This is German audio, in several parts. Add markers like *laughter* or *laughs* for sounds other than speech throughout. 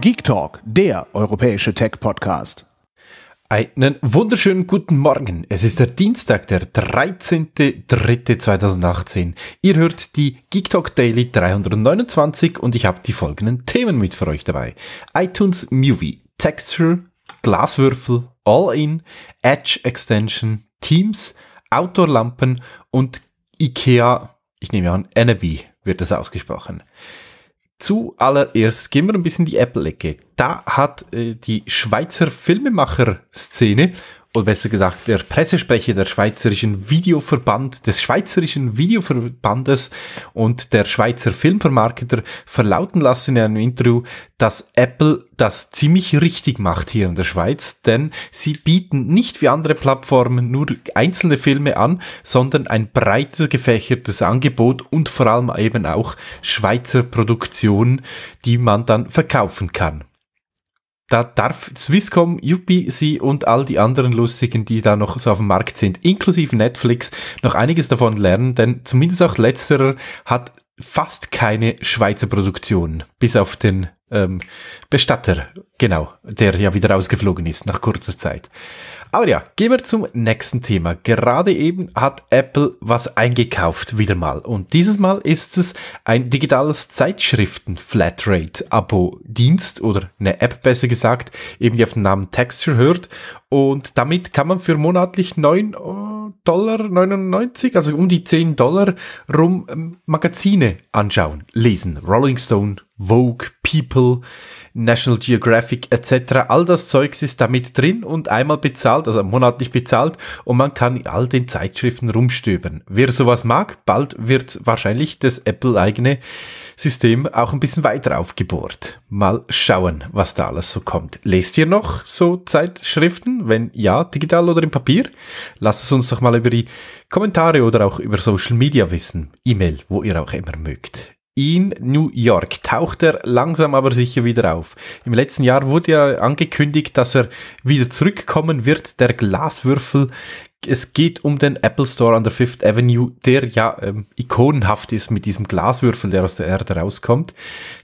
Geek Talk, der europäische Tech-Podcast. Einen wunderschönen guten Morgen. Es ist der Dienstag, der 13.03.2018. Ihr hört die Geek Talk Daily 329 und ich habe die folgenden Themen mit für euch dabei. iTunes Movie, Texture, Glaswürfel, All-In, Edge Extension, Teams, Outdoor-Lampen und IKEA, ich nehme an, Anaby wird es ausgesprochen. Zuallererst gehen wir ein bisschen die Apple-Ecke. Da hat äh, die Schweizer Filmemacher-Szene oder besser gesagt, der Pressesprecher der Schweizerischen Videoverband, des Schweizerischen Videoverbandes und der Schweizer Filmvermarkter verlauten lassen in einem Interview, dass Apple das ziemlich richtig macht hier in der Schweiz, denn sie bieten nicht wie andere Plattformen nur einzelne Filme an, sondern ein breites gefächertes Angebot und vor allem eben auch Schweizer Produktionen, die man dann verkaufen kann da darf Swisscom, UPC und all die anderen Lustigen, die da noch so auf dem Markt sind, inklusive Netflix, noch einiges davon lernen, denn zumindest auch letzterer hat fast keine Schweizer Produktion, bis auf den ähm, Bestatter, genau, der ja wieder ausgeflogen ist nach kurzer Zeit. Aber ja, gehen wir zum nächsten Thema. Gerade eben hat Apple was eingekauft, wieder mal. Und dieses Mal ist es ein digitales Zeitschriften-Flatrate-Abo-Dienst oder eine App besser gesagt, eben die auf den Namen Texture hört. Und damit kann man für monatlich 9 Euro Dollar 99, also um die 10 Dollar rum, ähm, Magazine anschauen, lesen. Rolling Stone Vogue, People, National Geographic etc. All das Zeugs ist damit drin und einmal bezahlt, also monatlich bezahlt und man kann in all den Zeitschriften rumstöbern. Wer sowas mag, bald wird wahrscheinlich das Apple-eigene System auch ein bisschen weiter aufgebohrt. Mal schauen, was da alles so kommt. Lest ihr noch so Zeitschriften? Wenn ja, digital oder im Papier? Lasst es uns doch mal über die Kommentare oder auch über Social Media wissen. E-Mail, wo ihr auch immer mögt. In New York taucht er langsam aber sicher wieder auf. Im letzten Jahr wurde ja angekündigt, dass er wieder zurückkommen wird, der Glaswürfel. Es geht um den Apple Store an der Fifth Avenue, der ja ähm, ikonenhaft ist mit diesem Glaswürfel, der aus der Erde rauskommt.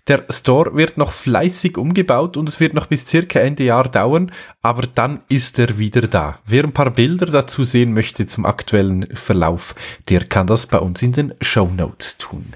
Der Store wird noch fleißig umgebaut und es wird noch bis circa Ende Jahr dauern, aber dann ist er wieder da. Wer ein paar Bilder dazu sehen möchte zum aktuellen Verlauf, der kann das bei uns in den Show Notes tun.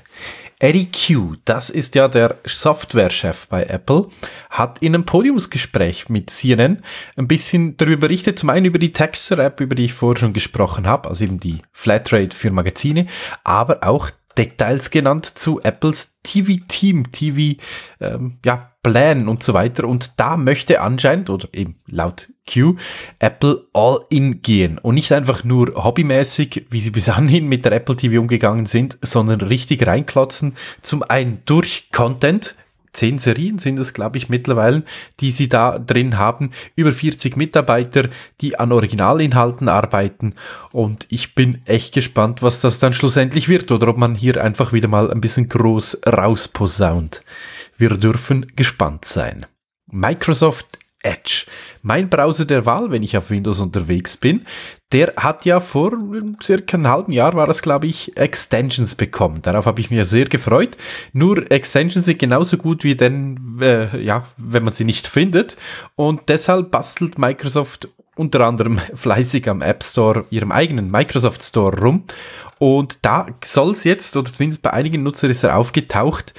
Eddie Q, das ist ja der Softwarechef bei Apple, hat in einem Podiumsgespräch mit CNN ein bisschen darüber berichtet. Zum einen über die Texture-App, über die ich vorher schon gesprochen habe, also eben die Flatrate für Magazine, aber auch Details genannt zu Apples TV-Team, TV, ähm, ja, Plan und so weiter. Und da möchte anscheinend, oder eben laut Q, Apple all in gehen. Und nicht einfach nur hobbymäßig, wie sie bis anhin mit der Apple TV umgegangen sind, sondern richtig reinklotzen. Zum einen durch Content. Zehn Serien sind es, glaube ich, mittlerweile, die sie da drin haben. Über 40 Mitarbeiter, die an Originalinhalten arbeiten. Und ich bin echt gespannt, was das dann schlussendlich wird oder ob man hier einfach wieder mal ein bisschen groß rausposaunt. Wir dürfen gespannt sein. Microsoft Edge. Mein Browser der Wahl, wenn ich auf Windows unterwegs bin, der hat ja vor hm, circa einem halben Jahr war das glaube ich, Extensions bekommen. Darauf habe ich mich sehr gefreut. Nur Extensions sind genauso gut wie denn, äh, ja, wenn man sie nicht findet. Und deshalb bastelt Microsoft unter anderem *laughs* fleißig am App Store, ihrem eigenen Microsoft Store rum. Und da soll es jetzt, oder zumindest bei einigen Nutzern ist er aufgetaucht,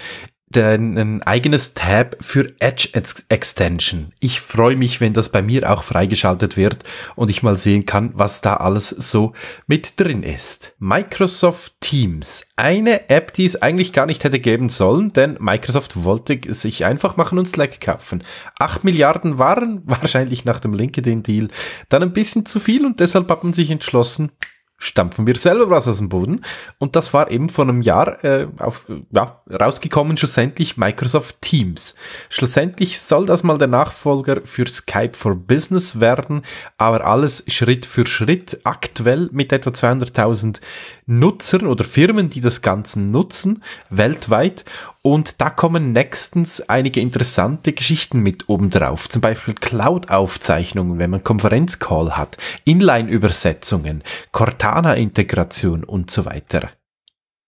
ein eigenes Tab für Edge Extension. Ich freue mich, wenn das bei mir auch freigeschaltet wird und ich mal sehen kann, was da alles so mit drin ist. Microsoft Teams. Eine App, die es eigentlich gar nicht hätte geben sollen, denn Microsoft wollte sich einfach machen und Slack kaufen. 8 Milliarden waren *laughs* wahrscheinlich nach dem LinkedIn-Deal dann ein bisschen zu viel und deshalb hat man sich entschlossen, stampfen wir selber was aus dem Boden. Und das war eben vor einem Jahr äh, auf, ja, rausgekommen, schlussendlich Microsoft Teams. Schlussendlich soll das mal der Nachfolger für Skype for Business werden, aber alles Schritt für Schritt, aktuell mit etwa 200.000 Nutzern oder Firmen, die das Ganze nutzen, weltweit. Und da kommen nächstens einige interessante Geschichten mit obendrauf. Zum Beispiel Cloud-Aufzeichnungen, wenn man Konferenzcall hat, Inline-Übersetzungen, Cortana-Integration und so weiter.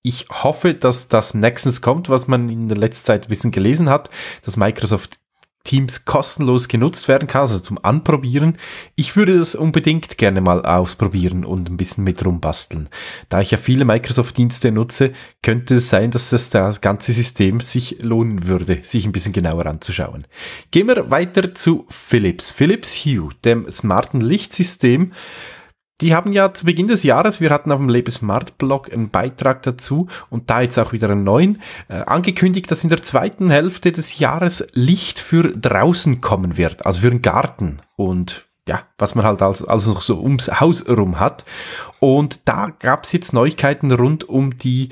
Ich hoffe, dass das nächstens kommt, was man in der letzten Zeit ein bisschen gelesen hat, dass Microsoft Teams kostenlos genutzt werden kann, also zum Anprobieren. Ich würde das unbedingt gerne mal ausprobieren und ein bisschen mit rumbasteln. Da ich ja viele Microsoft-Dienste nutze, könnte es sein, dass das, das ganze System sich lohnen würde, sich ein bisschen genauer anzuschauen. Gehen wir weiter zu Philips. Philips Hue, dem smarten Lichtsystem, die haben ja zu Beginn des Jahres, wir hatten auf dem lebesmart blog einen Beitrag dazu und da jetzt auch wieder einen neuen, äh, angekündigt, dass in der zweiten Hälfte des Jahres Licht für draußen kommen wird, also für den Garten und ja, was man halt also, also noch so ums Haus herum hat. Und da gab es jetzt Neuigkeiten rund um die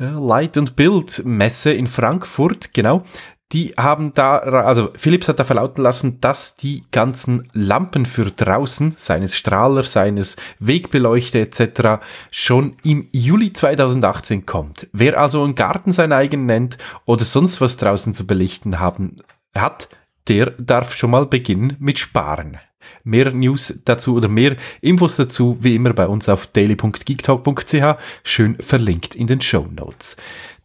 äh, Light and Build Messe in Frankfurt, genau die haben da, also Philips hat da verlauten lassen, dass die ganzen Lampen für draußen, seines Strahler, seines Wegbeleuchte etc., schon im Juli 2018 kommt. Wer also einen Garten sein eigen nennt oder sonst was draußen zu belichten haben hat, der darf schon mal beginnen mit Sparen. Mehr News dazu oder mehr Infos dazu wie immer bei uns auf daily.geektalk.ch, schön verlinkt in den Show Notes.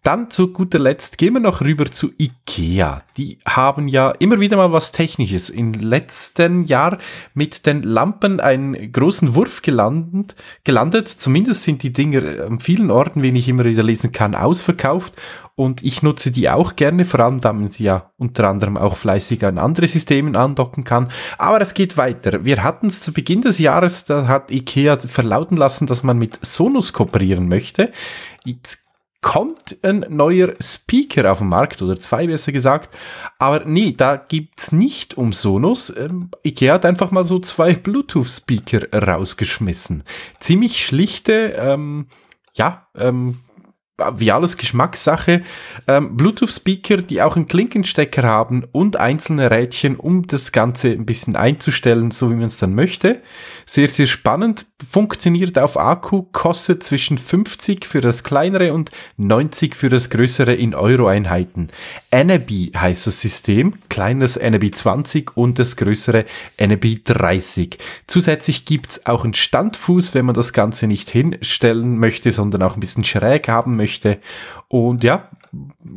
Dann zu guter Letzt gehen wir noch rüber zu IKEA. Die haben ja immer wieder mal was Technisches. Im letzten Jahr mit den Lampen einen großen Wurf gelandet. gelandet. Zumindest sind die Dinger äh, an vielen Orten, wie ich immer wieder lesen kann, ausverkauft. Und ich nutze die auch gerne, vor allem, da man sie ja unter anderem auch fleißig an andere Systemen andocken kann. Aber es geht weiter. Wir hatten es zu Beginn des Jahres, da hat IKEA verlauten lassen, dass man mit Sonus kooperieren möchte. Jetzt kommt ein neuer Speaker auf den Markt oder zwei besser gesagt. Aber nee, da gibt es nicht um Sonos. Ähm, Ikea hat einfach mal so zwei Bluetooth-Speaker rausgeschmissen. Ziemlich schlichte, ähm, ja, ähm, wie alles Geschmackssache, ähm, Bluetooth-Speaker, die auch einen Klinkenstecker haben und einzelne Rädchen, um das Ganze ein bisschen einzustellen, so wie man es dann möchte. Sehr, sehr spannend, funktioniert auf Akku, kostet zwischen 50 für das kleinere und 90 für das größere in Euro-Einheiten. Anabi heißt das System, kleines Anabi 20 und das größere Anabi 30. Zusätzlich gibt es auch einen Standfuß, wenn man das Ganze nicht hinstellen möchte, sondern auch ein bisschen schräg haben möchte möchte. Und ja,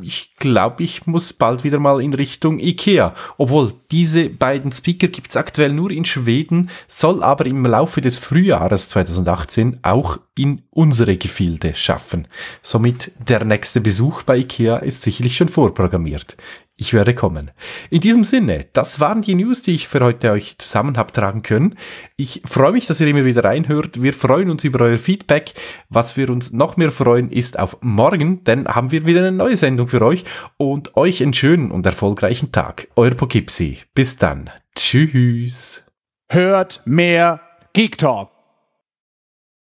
ich glaube, ich muss bald wieder mal in Richtung IKEA. Obwohl, diese beiden Speaker gibt es aktuell nur in Schweden, soll aber im Laufe des Frühjahres 2018 auch in unsere Gefilde schaffen. Somit der nächste Besuch bei IKEA ist sicherlich schon vorprogrammiert. Ich werde kommen. In diesem Sinne, das waren die News, die ich für heute euch zusammen habe tragen können. Ich freue mich, dass ihr immer wieder reinhört. Wir freuen uns über euer Feedback. Was wir uns noch mehr freuen, ist auf morgen, denn haben wir wieder eine neue Sendung für euch und euch einen schönen und erfolgreichen Tag. Euer Poughkeepsie. Bis dann. Tschüss. Hört mehr Geek Talk.